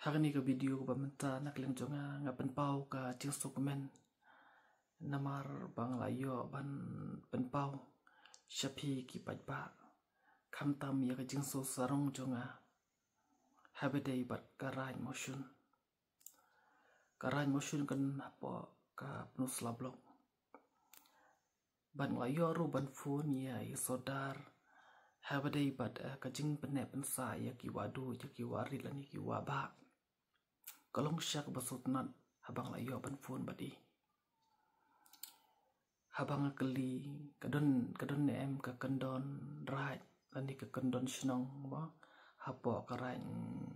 Hari ni ka video ko pamenta nakling nga ya. ngapan pau ka cing sukmen namar bang layo ban penpau shapi ki pajba kam tam ya, ya. ka cing so sarong jonga habedai bat karai motion karai motion kan apa ka penus lablok ban layo ru ban fun ya, ya sodar habedai bat eh, ka cing penep pensa ya ki wadu ya ki wari lan ki wabak kalong siya basutnan habang layo aban fun badi habang keli kadon kadon ne em ka kandon rai lani ka kandon sinong ba hapo karan mm,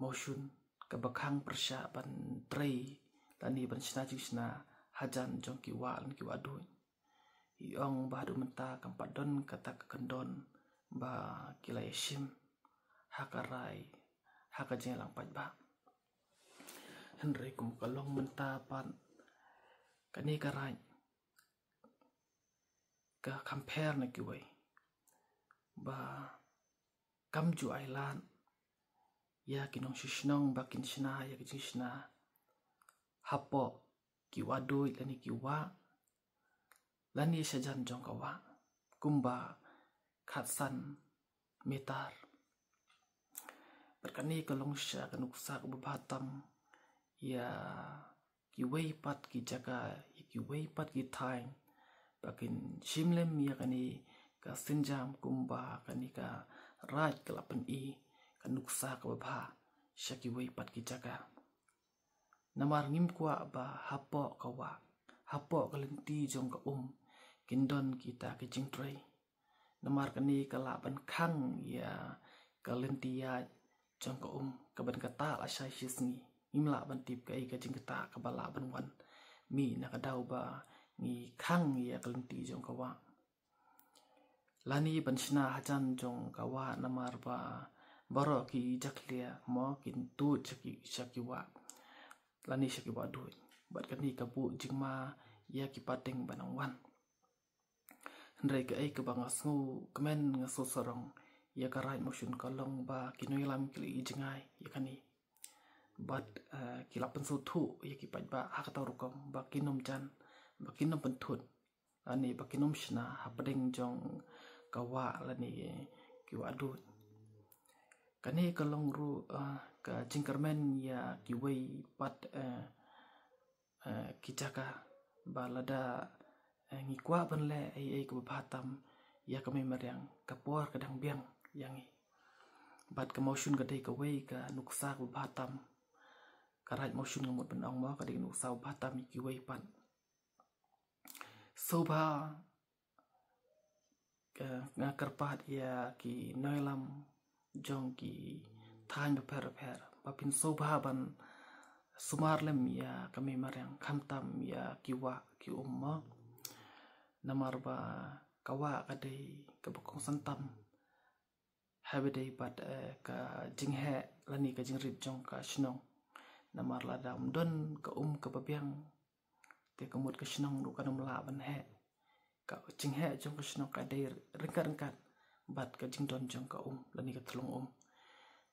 motion ka bakhang persya ban trei lani ban sina jing sina hajan jong ki wa lan ki wa dun iong ba du menta kampat don kata ka kandon ba kilai sim hakarai lang pat ba Enrico Kalong Mentapan Kani Karaj Ka compare na kiway Ba Kamju Island Ya kinong shishnong ba kinshna ya kinshna Hapo kiwa doy lani kiwa lani shajan jong kawa kumba khatsan metar ប្រកនេះក៏លងសាកនុសាកបបាតំ ya ki pat ki jaga, ki pat ki time bakin shimlem ya kani ka sinjam kumba kani ka raj kelapan i ka nuksa ka babha shaki weipat ki jaga. namar ngim kwa ba hapo ka wa hapo ka lenti jong ka um kindon kita ki jingtrei namar kani ka kang khang ya ka lenti ya jong ka um ka ban ka ta la shai shisni im la ban tip ka ika jing ta ka bala ban wan mi na ka dau ba ni khang ya ka lung ti jong ka wa lani ban shina hajan jong ka wa na mar ba baro ki jaklia mo kin tu chaki chaki wa lani chaki wa du bat kan ni ka bu jing ma ya ki pateng banang wan ndrai ka ai ka bang asngu kmen ngaso sarong ya ka rai mo shun ka long ba kinoi lam kili jingai ya ka ni but uh, kila pensu thu ye ki pa ba akta rukom ba kinom chan ba kinom thut ani ba kinom shna jong kawa la ni ki wa du kani ka long ru uh, ka jingkermen ya ki wei pat uh, uh, ki jaka ba lada uh, ngi kwa ban le ai ai ko batam ya kami meriang kapuar kadang biang yangi bat ka motion ka dei ka wei ka nuksa ko batam ka raj mo shun ngamut ban ong ma ka dinu sau ba ta mi ki wei pan so ba nga karpat ya ki noilam jong ki tan ba per per ba pin so ba ban sumar lem ya kami kam tam ya ki wa ki umma namar ba kawa kadai ka bakong santam habidai bat eh, ka jinghe lani ka jingrit jong ka shnong na marla dam don ka um ka papiang te ka mut ka shinong ru anu ka nam la ban he ka ching he jong ka shinong ka de rengka rengka bat ka jing don jong ka um la ni ka thlong um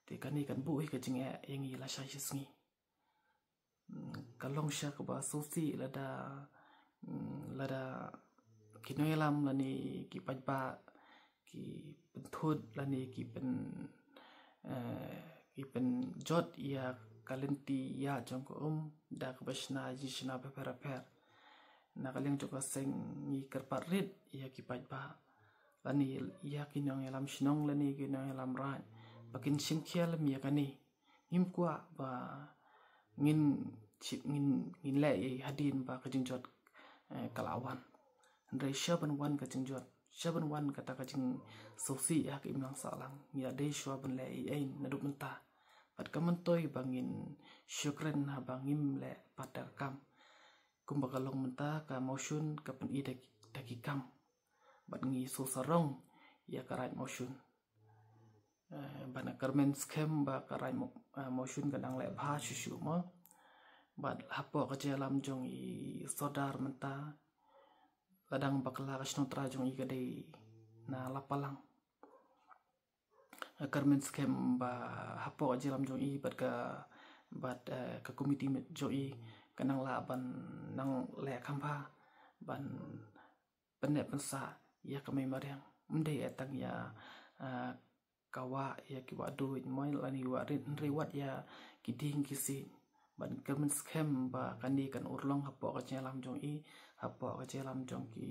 te ka ni kan bu hi ka jing he yang yi la sha shi sngi hmm, ka long sha ka ba su si la da hmm, la da ki noi lam la ni ki pa ba ki pen thut la ni ki pen eh, ki pen jot iya kalenti ya jonko um dak bash na ji pera per na kaleng joka seng ni kerpat rid ya ba lani ya kinong elam ya shinong lani kinong elam ran bakin sim kial mi ya, ya, ya kani ngim ba ngin chip ngin ngin le ye hadin ba kajing jot eh, kalawan ndre shaban wan kajing jot shaban wan kata kajing sosi ya kimang salang ya de shaban le ye ain naduk mentah bat kamantoi bangin syukran habangim le pada kam kumbakalong menta ka motion kapan i dagi kam bat ngi susarong ya karai motion eh, bana karmen skem ba karai motion eh, kadang le bha shusu ma bat hapo ka jalam jong i sodar menta kadang bakla kasno tra jong i na lapalang garment scam ba hapo jilam jong i bat eh, ka bat ka committee mit jo i kanang la ban nang le khampa ban ne ban sa ya kamai mariang mdei atang eh ya eh, kawa ya kiwa it moi lani wa riwat ya ki ya kiding kisi ban garment scam ba kandi kan urlong hapo ka jilam joi, i hapo ka jilam jong ki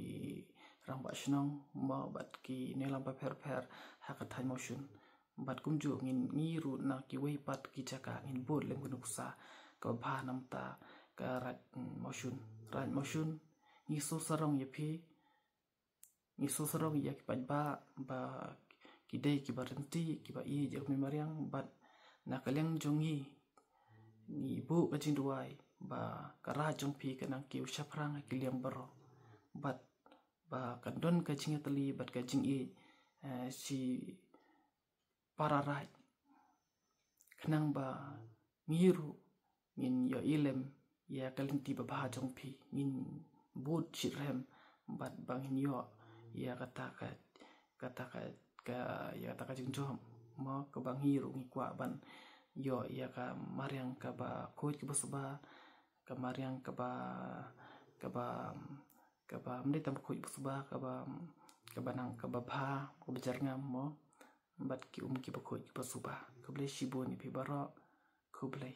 rang ba shnong ma bat ki nelam per per pher hakat thai motion bat kum ngin ni na ki wei pat ki chaka ngin bol lem gunuk sa ka bha nam ta ka rat mm, motion rat motion ni so sarong ye phi ni so sarong ye ki pat ba ba ki dei ki barenti ki ba i je mi mariang bat na kaleng jongi ngi bu ka jin duai ba ka ra jong phi ka nang ki ushaprang ki liam baro bat ba ka don ka jing tali bat ka jing eh, i si Rai kenang ba miru min yo ilem ya kaling ba ba pi min bud chirem bat bangin yo ya ka kata ka ya katakat jing jom ma ka bang hiru ngi kwa ban yo ya ka mariang ka ba koj ka basba ka mariang ka ba ka ba ka ba mde tam koj basba ka ba ka ba nang ka ba ba ko bejar ngam mo bat ki um ki ba khoi ki ba suba khublai shiboni phi bara khublai